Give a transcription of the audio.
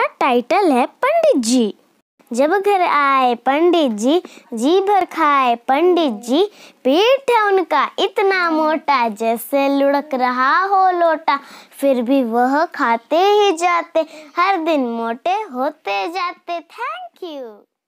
जिसका टाइटल है पंडित जी जब घर आए पंडित जी जी भर खाए पंडित जी पेट है उनका इतना मोटा जैसे लुढ़क रहा हो लोटा फिर भी वह खाते ही जाते हर दिन मोटे होते जाते थैंक यू